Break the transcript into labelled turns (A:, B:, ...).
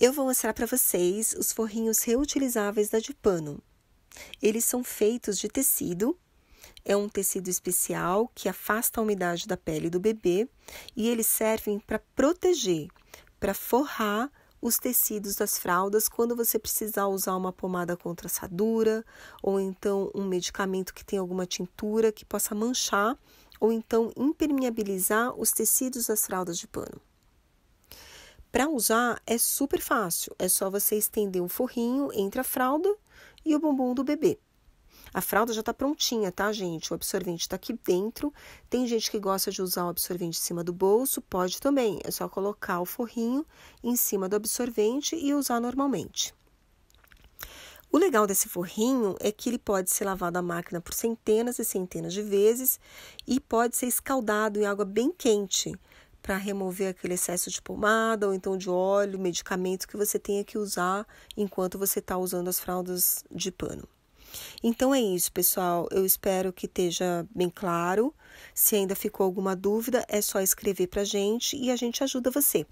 A: Eu vou mostrar para vocês os forrinhos reutilizáveis da de pano. Eles são feitos de tecido, é um tecido especial que afasta a umidade da pele do bebê e eles servem para proteger, para forrar os tecidos das fraldas quando você precisar usar uma pomada contra assadura ou então um medicamento que tem alguma tintura que possa manchar ou então impermeabilizar os tecidos das fraldas de pano. Para usar é super fácil, é só você estender o forrinho entre a fralda e o bumbum do bebê. A fralda já está prontinha, tá, gente? O absorvente está aqui dentro. Tem gente que gosta de usar o absorvente em cima do bolso, pode também. É só colocar o forrinho em cima do absorvente e usar normalmente. O legal desse forrinho é que ele pode ser lavado à máquina por centenas e centenas de vezes e pode ser escaldado em água bem quente para remover aquele excesso de pomada ou então de óleo, medicamento que você tenha que usar enquanto você está usando as fraldas de pano. Então é isso, pessoal. Eu espero que esteja bem claro. Se ainda ficou alguma dúvida, é só escrever para a gente e a gente ajuda você.